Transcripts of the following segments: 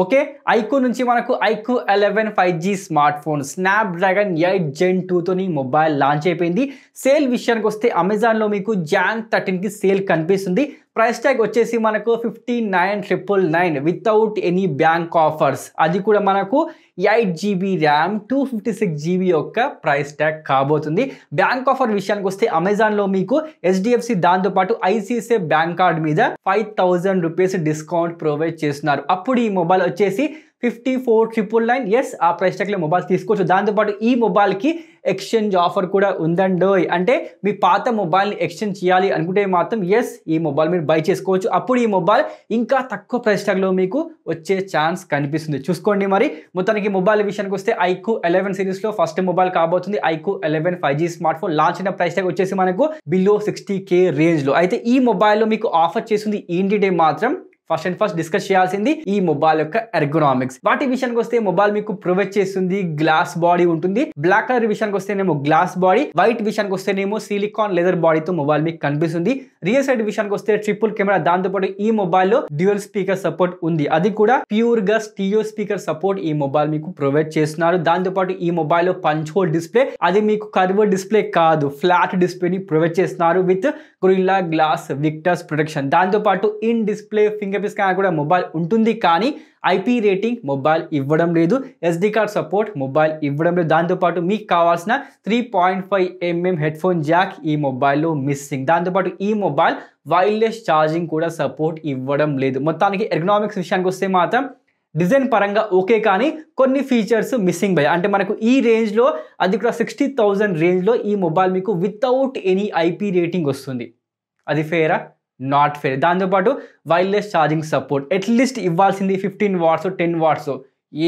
okay iQOO నుంచి మనకు iQOO eleven five G smartphone Snapdragon eight gen టూతోని mobile launch అయిపోయింది sale విషయానికి వస్తే అమెజాన్లో మీకు జాన్ థర్టీన్కి సేల్ కనిపిస్తుంది ప్రైస్ ట్యాగ్ వచ్చేసి మనకు fifty nine triple nine without any bank offers అది కూడా మనకు eight GB RAM two fifty six GB యొక్క ప్రైస్ ట్యాగ్ కాబోతుంది బ్యాంక్ ఆఫర్ విషయానికి వస్తే అమెజాన్లో మీకు హెచ్డిఎఫ్సి దాంతోపాటు ఐసిఐసిఐ బ్యాంక్ కార్డ్ మీద five thousand rupees discount provide చేస్తున్నారు అప్పుడు ఈ మొబైల్ వచ్చేసి fifty four triple nine yes ఆ ప్రైస్ ట్యాగ్లో మొబైల్స్ తీసుకోవచ్చు దాంతోపాటు ఈ మొబైల్కి ఎక్స్చేంజ్ ఆఫర్ కూడా ఉందండి అంటే మీ పాత మొబైల్ని ఎక్స్చేంజ్ చేయాలి అనుకుంటే మాత్రం ఎస్ ఈ మొబైల్ మీరు బై చేసుకోవచ్చు అప్పుడు ఈ మొబైల్ ఇంకా తక్కువ ప్రైస్ ట్యాగ్లో మీకు వచ్చే ఛాన్స్ కనిపిస్తుంది చూసుకోండి మరి మొత్తానికి మొబైల్ విషయానికి వస్తే ఐక్యూ ఎలెవెన్ సిరీస్లో ఫస్ట్ మొబైల్ కాబోతుంది iQOO eleven five G smartphone launch అయిన ప్రైస్ ట్యాగ్ వచ్చేసి మనకు బిలో సిక్స్టీ కే రేంజ్లో అయితే ఈ మొబైల్లో మీకు ఆఫర్ చేసింది ఏంటి డే మాత్రం ఫస్ట్ అండ్ ఫస్ట్ డిస్కస్ చేయాల్సింది ఈ మొబైల్ యొక్క ఎర్గోనామిక్స్ వాటి విషయానికి వస్తే మొబైల్ మీకు ప్రొవైడ్ చేస్తుంది గ్లాస్ బాడీ ఉంటుంది బ్లాక్ కలర్ విషయానికి వస్తేనేమో గ్లాస్ బాడీ వైట్ విషయానికి వస్తేనేమో సిలికాన్ లెదర్ బాడీతో మొబైల్ మీకు కనిపిస్తుంది రియల్ సైడ్ విషయానికి వస్తే ట్రిపుల్ కెమెరా దాంతోపాటు ఈ మొబైల్లో డ్యూయల్ స్పీకర్ సపోర్ట్ ఉంది అది కూడా ప్యూర్ గా స్టీయో స్పీకర్ సపోర్ట్ ఈ మొబైల్ మీకు ప్రొవైడ్ చేస్తున్నారు దాంతోపాటు ఈ మొబైల్లో పంచ్ హోల్ డిస్ప్లే అది మీకు కర్వ్ డిస్ప్లే కాదు ఫ్లాట్ డిస్ప్లేని ప్రొవైడ్ చేస్తున్నారు with Gorilla Glass Victus protection దాంతోపాటు ఇన్ డిస్ప్లే ఫింగర్ మెగాపిక్స్ కన్నా కూడా మొబైల్ ఉంటుంది కానీ ఐపీ రేటింగ్ మొబైల్ ఇవ్వడం లేదు ఎస్డి కార్డ్ సపోర్ట్ మొబైల్ ఇవ్వడం లేదు దాంతోపాటు మీకు కావాల్సిన three point five MM headphone jack ఈ మొబైల్లో మిస్సింగ్ దాంతోపాటు ఈ మొబైల్ వైర్లెస్ ఛార్జింగ్ కూడా సపోర్ట్ ఇవ్వడం లేదు మొత్తానికి ఎకనామిక్స్ విషయానికి వస్తే మాత్రం డిజైన్ పరంగా ఓకే కానీ కొన్ని ఫీచర్స్ మిస్సింగ్ భయ అంటే మనకు ఈ రేంజ్లో అది కూడా సిక్స్టీ థౌజండ్ రేంజ్లో ఈ మొబైల్ మీకు వితౌట్ ఎనీ ఐపీ రేటింగ్ వస్తుంది అది ఫేరా నాట్ ఫెయిల్ దాంతోపాటు వైర్లెస్ ఛార్జింగ్ సపోర్ట్ అట్లీస్ట్ ఇవ్వాల్సింది ఫిఫ్టీన్ వాట్స్ టెన్ వాట్స్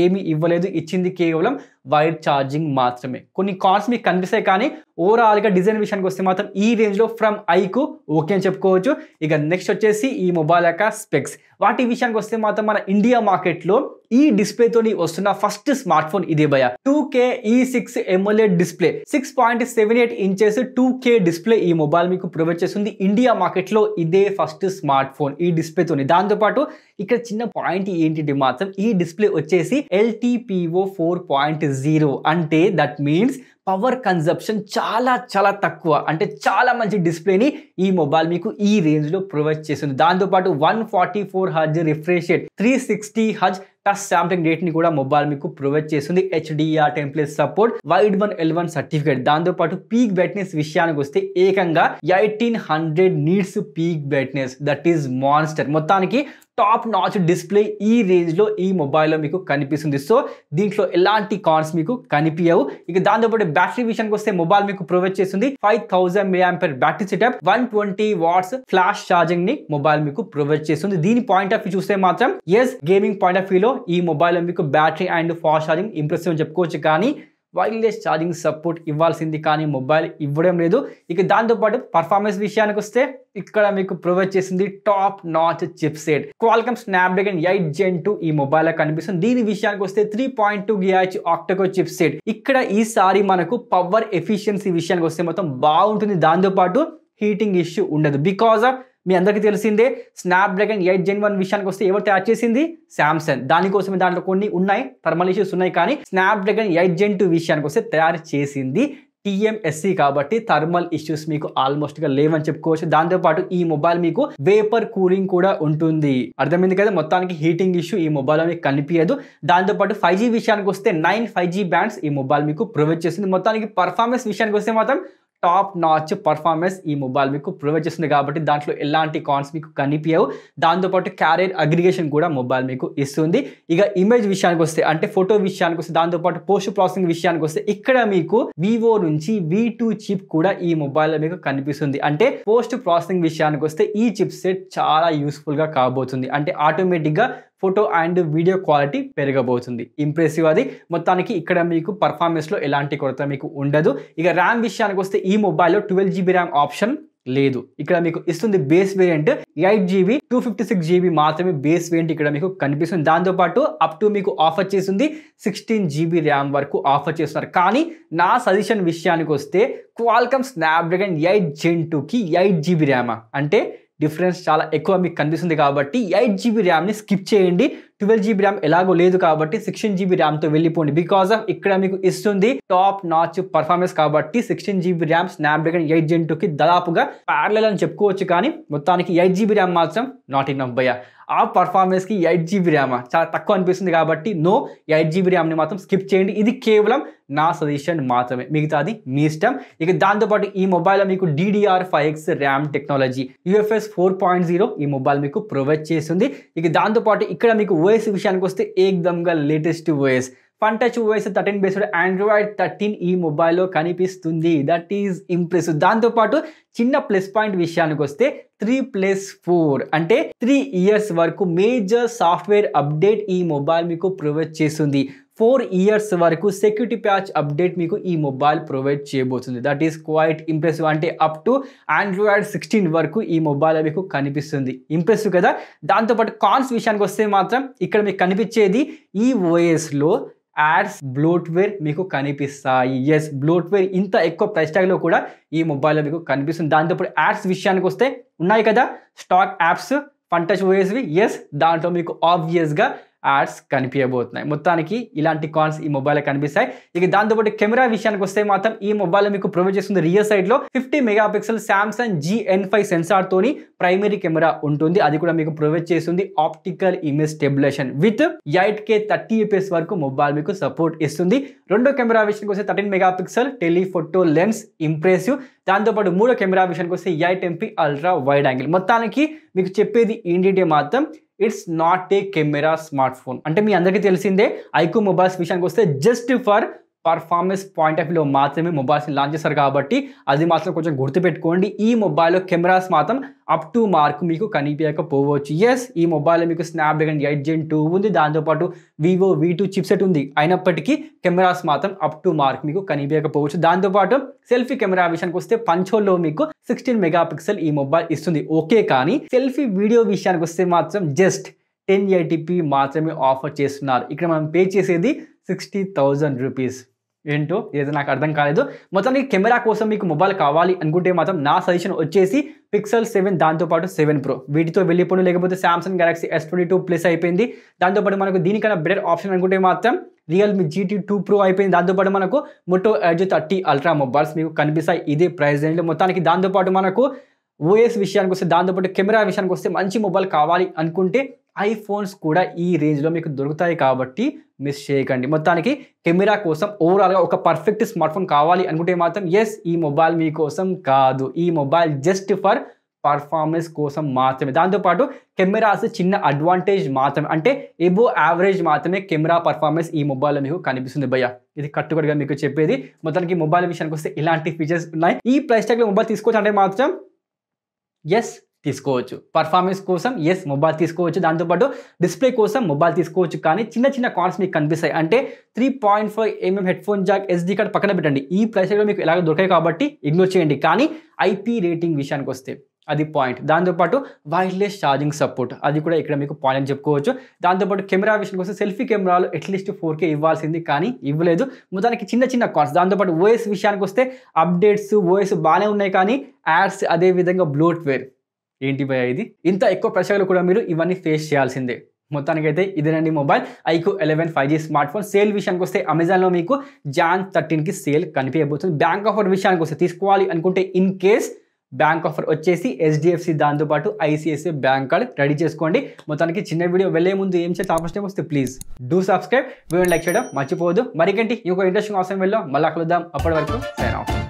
ఏమి ఇవ్వలేదు ఇచ్చింది కేవలం వైర్ ఛార్జింగ్ మాత్రమే కొన్ని కాన్స్ మీకు కనిపిస్తాయి కానీ ఓవరాల్గా డిజైన్ విషయానికి వస్తే మాత్రం ఈ రేంజ్లో ఫ్రమ్ ఐకు ఓకే అని చెప్పుకోవచ్చు ఇక నెక్స్ట్ వచ్చేసి ఈ మొబైల్ యొక్క స్పెక్స్ వాటి విషయానికి వస్తే మాత్రం మన ఇండియా మార్కెట్లో ఈ డిస్ప్లే తోని వస్తున్న ఫస్ట్ స్మార్ట్ ఫోన్ ఇదే భయ టూ కే ఈ six AMOLED display six point seven eight inches two K display ఈ మొబైల్ మీకు ప్రొవైడ్ చేస్తుంది ఇండియా మార్కెట్ లో ఇదే ఫస్ట్ స్మార్ట్ ఫోన్ ఈ డిస్ప్లే తోని దాంతోపాటు ఇక్కడ చిన్న పాయింట్ ఏంటి మాత్రం ఈ డిస్ప్లే వచ్చేసి ఎల్టీపీఓ ఫోర్ పాయింట్ జీరో అంటే దట్ మీన్స్ పవర్ కన్జప్షన్ చాలా చాలా తక్కువ అంటే చాలా మంచి డిస్ప్లేని ఈ మొబైల్ మీకు ఈ రేంజ్ లో ప్రొవైడ్ చేస్తుంది దాంతోపాటు వన్ ఫార్టీ ఫోర్ హజ్ రిఫ్రెష్ త్రీ సిక్స్టీ హజ్ టచ్ శాంప్లింగ్ డేట్ని కూడా మొబైల్ మీకు ప్రొవైడ్ చేస్తుంది హెచ్డిఆర్ template support wide one L one certificate దాంతోపాటు పీక్ బ్రైట్నెస్ విషయానికి వస్తే ఏకంగా eighteen hundred needs peak brightness that is monster మొత్తానికి టాప్ నాచ్ డిస్ప్లే ఈ రేంజ్లో ఈ మొబైల్లో మీకు కనిపిస్తుంది సో దీంట్లో ఎలాంటి కాన్స్ మీకు కనిపించవు ఇక దాంతోపాటు బ్యాటరీ విషయానికి వస్తే మొబైల్ మీకు ప్రొవైడ్ చేస్తుంది five thousand milliampere battery setup one twenty watts flash charging ని మొబైల్ మీకు ప్రొవైడ్ చేస్తుంది దీని పాయింట్ ఆఫ్ వ్యూ చూస్తే మాత్రం ఎస్ గేమింగ్ పాయింట్ ఆఫ్ వ్యూలో ఈ మొబైల్లో మీకు battery and fast charging impressive అని చెప్పుకోవచ్చు కానీ వైర్లెస్ ఛార్జింగ్ సపోర్ట్ ఇవ్వాల్సింది కానీ మొబైల్ ఇవ్వడం లేదు ఇక దాంతోపాటు పర్ఫార్మెన్స్ విషయానికి వస్తే ఇక్కడ మీకు ప్రొవైడ్ చేసింది top notch set Qualcomm dragon eight gen two ఈ మొబైల్ కనిపిస్తుంది దీని విషయానికి వస్తే త్రీ పాయింట్ టూ గియాచ్ ఆక్టకో సెట్ ఇక్కడ ఈసారి మనకు పవర్ ఎఫిషియన్సీ విషయానికి వస్తే మొత్తం బాగుంటుంది దాంతోపాటు హీటింగ్ ఇష్యూ ఉండదు బికాస్ ఆఫ్ మీ అందరికీ తెలిసిందే స్నాప్డ్రాగన్ ఎయిట్ జెన్ వన్ విషయానికి వస్తే ఎవరు తయారు చేసింది శాంసంగ్ దానికోసమే దాంట్లో కొన్ని ఉన్నాయి థర్మల్ ఇష్యూస్ ఉన్నాయి కానీ స్నాప్డ్రాగన్ ఎయిట్ జెన్ టూ విషయానికి వస్తే తయారు చేసింది టీఎంఎస్సీ కాబట్టి థర్మల్ ఇష్యూస్ మీకు ఆల్మోస్ట్ గా లేవని చెప్పుకోవచ్చు దాంతోపాటు ఈ మొబైల్ మీకు వేపర్ కూలింగ్ కూడా ఉంటుంది అర్థమైంది కదా మొత్తానికి హీటింగ్ ఇష్యూ ఈ మొబైల్లో మీకు కనిపించదు దాంతోపాటు ఫైవ్ జీ విషయానికి వస్తే నైన్ ఫైవ్ జీ బ్యాండ్స్ ఈ మొబైల్ మీకు ప్రొవైడ్ చేస్తుంది మొత్తానికి పర్ఫార్మెన్స్ విషయానికి వస్తే మాత్రం టాప్ నాచ్ పర్ఫార్మెన్స్ ఈ మొబైల్ మీకు ప్రొవైడ్ చేస్తుంది కాబట్టి దాంట్లో ఎలాంటి కాన్స్ మీకు కనిపించవు దాంతోపాటు క్యారియర్ అగ్రిగేషన్ కూడా మొబైల్ మీకు ఇస్తుంది ఇక ఇమేజ్ విషయానికి వస్తే అంటే ఫోటో విషయానికి వస్తే దాంతోపాటు పోస్ట్ ప్రాసెసింగ్ విషయానికి వస్తే ఇక్కడ మీకు వివో నుంచి వి చిప్ కూడా ఈ మొబైల్లో మీకు కనిపిస్తుంది అంటే పోస్ట్ ప్రాసెసింగ్ విషయానికి వస్తే ఈ చిప్ సెట్ చాలా యూస్ఫుల్గా కాబోతుంది అంటే ఆటోమేటిక్గా ఫోటో అండ్ వీడియో క్వాలిటీ పెరగబోతుంది ఇంప్రెసివ్ అది మొత్తానికి ఇక్కడ మీకు పర్ఫార్మెన్స్లో ఎలాంటి కొరత మీకు ఉండదు ఇక ర్యామ్ విషయానికి వస్తే ఈ మొబైల్లో ట్వెల్వ్ జీబీ ర్యామ్ ఆప్షన్ లేదు ఇక్కడ మీకు ఇస్తుంది base variant eight GB two fifty six GB మాత్రమే బేస్ వేరియంట్ ఇక్కడ మీకు కనిపిస్తుంది దాంతోపాటు అప్ టు మీకు ఆఫర్ చేసింది సిక్స్టీన్ జీబీ ర్యామ్ వరకు ఆఫర్ చేస్తున్నారు కానీ నా సజెషన్ విషయానికి వస్తే క్వాల్కమ్ స్నాప్డ్రాగన్ ఎయిట్ జెన్ టూకి ఎయిట్ జీబీ ర్యామా అంటే డిఫరెన్స్ చాలా ఎక్కువ మీకు కనిపిస్తుంది కాబట్టి ఎయిట్ జీబీ ర్యామ్ని స్కిప్ చేయండి ట్వెల్వ్ జీబీ ర్యామ్ ఎలాగో లేదు కాబట్టి సిక్స్టీన్ జీబీ ర్యామ్తో వెళ్ళిపోండి బికాస్ ఆఫ్ ఇక్కడ మీకు ఇస్తుంది టాప్ నాచ్ పర్ఫార్మెన్స్ కాబట్టి sixteen GB RAM dragon eight gen టూకి దాదాపుగా ప్యారలల్ అని చెప్పుకోవచ్చు కానీ మొత్తానికి ఎయిట్ జీబీ ర్యామ్ మాత్రం నాట్ ఇన్ భయ్య ఆ పర్ఫార్మెన్స్కి ఎయిట్ జీబీ ర్యామ్ చాలా తక్కువ అనిపిస్తుంది కాబట్టి నో ఎయిట్ జీబీ ర్యామ్ని మాత్రం స్కిప్ చేయండి ఇది కేవలం నా సజెషన్ మాత్రమే మిగతాది మీ ఇష్టం ఇక దాంతోపాటు ఈ మొబైల్లో మీకు DDR five X RAM technology UFS four point zero ఈ మొబైల్ మీకు ప్రొవైడ్ చేస్తుంది ఇక దాంతోపాటు ఇక్కడ మీకు ఓ ఓఎస్ విషయానికి వస్తే ఏకదమ్గా latest OS Funtouch OS thirteen based Android thirteen ఈ మొబైల్లో కనిపిస్తుంది దట్ ఈజ్ ఇంప్రెసివ్ దాంతోపాటు చిన్న ప్లస్ పాయింట్ విషయానికి వస్తే త్రీ ప్లస్ ఫోర్ అంటే త్రీ ఇయర్స్ వరకు మేజర్ సాఫ్ట్వేర్ అప్డేట్ ఈ మొబైల్ మీకు ప్రొవైడ్ చేస్తుంది ఫోర్ ఇయర్స్ వరకు సెక్యూరిటీ ప్యాచ్ అప్డేట్ మీకు ఈ మొబైల్ ప్రొవైడ్ చేయబోతుంది దట్ ఈస్ క్వైట్ ఇంప్రెసివ్ అంటే అప్ టు ఆండ్రాయిడ్ సిక్స్టీన్ వరకు ఈ మొబైల్ మీకు కనిపిస్తుంది ఇంప్రెసివ్ కదా దాంతోపాటు కాన్స్ విషయానికి వస్తే మాత్రం ఇక్కడ మీకు కనిపించేది ఈ ఓఎస్లో యాడ్స్ బ్లోట్వేర్ మీకు కనిపిస్తాయి ఎస్ బ్లోట్వేర్ ఇంత ఎక్కువ ప్రైస్ ట్యాగ్లో కూడా ఈ మొబైల్లో మీకు కనిపిస్తుంది దాంతోపాటు యాడ్స్ విషయానికి వస్తే ఉన్నాయి కదా స్టాక్ యాప్స్ ఫంటచ్ ఓఎస్వి ఎస్ దాంట్లో మీకు ఆబ్వియస్గా యాడ్స్ కనిపించబోతున్నాయి మొత్తానికి ఇలాంటి కాన్స్ ఈ మొబైల్ కనిపిస్తాయి ఇక దాంతోపాటు కెమెరా విషయానికి వస్తే మాత్రం ఈ మొబైల్ మీకు ప్రొవైడ్ చేస్తుంది రియల్ లో fifty megapixel Samsung GN five సెన్సార్తోని ప్రైమరీ కెమెరా ఉంటుంది అది కూడా మీకు ప్రొవైడ్ చేస్తుంది optical image stabilisation with eight K thirty వరకు మొబైల్ మీకు సపోర్ట్ ఇస్తుంది రెండో కెమెరా విషయానికి వస్తే thirteen megapixel telephoto lens impressive దాంతోపాటు మూడో కెమెరా విషయానికి వస్తే eight MP ultra wide angle మొత్తానికి మీకు చెప్పేది ఏంటంటే మాత్రం it's not a camera smartphone అంటే మీ అందరికీ తెలిసిందే ఐకో మొబైల్స్ విషయానికి వస్తే just for performance point of వ్యూలో మాత్రమే మొబైల్స్ని లాంచ్ చేస్తారు కాబట్టి అది మాత్రం కొంచెం గుర్తుపెట్టుకోండి ఈ మొబైల్లో కెమెరాస్ మాత్రం అప్ టు మార్క్ మీకు కనిపించకపోవచ్చు ఎస్ ఈ మొబైల్లో మీకు స్నాప్డ్రాగన్ ఎయిట్ జెన్ టూ ఉంది దాంతోపాటు వివో వీ టూ చిప్సెట్ ఉంది అయినప్పటికీ కెమెరాస్ మాత్రం అప్ టు మార్క్ మీకు కనిపించకపోవచ్చు దాంతోపాటు సెల్ఫీ కెమెరా విషయానికి వస్తే పంచోల్లో మీకు సిక్స్టీన్ మెగా పిక్సెల్ ఈ మొబైల్ ఇస్తుంది ఓకే కానీ సెల్ఫీ వీడియో విషయానికి వస్తే మాత్రం జస్ట్ టెన్ ఎయిటీపీ మాత్రమే ఆఫర్ చేస్తున్నారు ఇక్కడ మనం పే చేసేది సిక్స్టీ థౌజండ్ రూపీస్ ఏంటో ఏదో నాకు అర్థం కాలేదు మొత్తానికి కెమెరా కోసం మీకు మొబైల్ కావాలి అనుకుంటే మాత్రం నా సజెషన్ వచ్చేసి పిక్సెల్ సెవెన్ దాంతోపాటు సెవెన్ ప్రో వీటితో వెళ్ళిపోండి లేకపోతే Samsung Galaxy S twenty two plus అయిపోయింది దాంతోపాటు మనకు దీనికన్నా బెటర్ ఆప్షన్ అనుకుంటే మాత్రం రియల్మీ జీటీ టూ ప్రో అయిపోయింది దాంతోపాటు మనకు Moto Edge thirty Ultra mobiles మీకు కనిపిస్తాయి ఇదే ప్రైస్ రేంజ్లో మొత్తానికి దాంతోపాటు మనకు ఓఎస్ విషయానికి వస్తే దాంతోపాటు కెమెరా విషయానికి వస్తే మంచి మొబైల్ కావాలి అనుకుంటే ఐఫోన్స్ కూడా ఈ రేంజ్లో మీకు దొరుకుతాయి కాబట్టి మిస్ చేయకండి మొత్తానికి కెమెరా కోసం ఓవరాల్గా ఒక పర్ఫెక్ట్ స్మార్ట్ ఫోన్ కావాలి అనుకుంటే మాత్రం ఎస్ ఈ మొబైల్ మీకోసం కాదు ఈ మొబైల్ జస్ట్ ఫర్ పర్ఫార్మెన్స్ కోసం మాత్రమే దాంతోపాటు కెమెరాస్ చిన్న అడ్వాంటేజ్ మాత్రమే అంటే ఎబో యావరేజ్ మాత్రమే కెమెరా పర్ఫార్మెన్స్ ఈ మొబైల్లో మీకు కనిపిస్తుంది భయ్య ఇది కట్టుబడిగా మీకు చెప్పేది మొత్తానికి మొబైల్ విషయానికి వస్తే ఇలాంటి ఫీచర్స్ ఉన్నాయి ఈ ప్రైస్ ట్యాగ్లో మొబైల్ తీసుకోవచ్చు అంటే మాత్రం ఎస్ తీసుకోవచ్చు పర్ఫార్మెన్స్ కోసం ఎస్ మొబైల్ తీసుకోవచ్చు దాంతోపాటు డిస్ప్లే కోసం మొబైల్ తీసుకోవచ్చు కానీ చిన్న చిన్న కాన్స్ మీకు కనిపిస్తాయి అంటే three point five MM headphone jack SD card పక్కన పెట్టండి ఈ ప్రైస్లో మీకు ఎలాగో దొరకాయి కాబట్టి ఇగ్నోర్ చేయండి కానీ ఐపీ రేటింగ్ విషయానికి వస్తే అది పాయింట్ దాంతోపాటు వైర్లెస్ ఛార్జింగ్ సపోర్ట్ అది కూడా ఇక్కడ మీకు పాయింట్ అని చెప్పుకోవచ్చు దాంతోపాటు కెమెరా విషయం వస్తే సెల్ఫీ కెమెరాలు అట్లీస్ట్ ఫోర్ కే ఇవ్వాల్సింది కానీ ఇవ్వలేదు మొత్తానికి చిన్న చిన్న కాన్స్ దాంతోపాటు ఓఎస్ విషయానికి వస్తే అప్డేట్స్ ఓఎస్ బాగానే ఉన్నాయి కానీ యాడ్స్ అదేవిధంగా బ్లూట్వేర్ ఏంటి భయ ఇది ఇంత ఎక్కువ ప్రశ్నలు కూడా మీరు ఇవన్నీ ఫేస్ చేయాల్సిందే మొత్తానికైతే ఇదేనండి mobile iQOO eleven five G smartphone sale విషయానికి వస్తే అమెజాన్లో మీకు జాన్ థర్టీన్కి సేల్ కనిపించబోతుంది బ్యాంక్ ఆఫర్ విషయానికి వస్తే తీసుకోవాలి అనుకుంటే ఇన్ కేస్ బ్యాంక్ ఆఫర్ వచ్చేసి హెచ్డిఎఫ్సి దాంతోపాటు ఐసిఐసిఐ బ్యాంక్ కార్డ్ రెడీ చేసుకోండి మొత్తానికి చిన్న వీడియో వెళ్ళే ముందు ఏం చేస్తే ఆపర్స్ టైం వస్తే please do subscribe video like చేయడం మర్చిపోవద్దు మరికంటే ఇంకో ఇంట్రెస్టింగ్ అవసరం వెళ్ళాం మళ్ళీ కలుద్దాం అప్పటి వరకు సైన్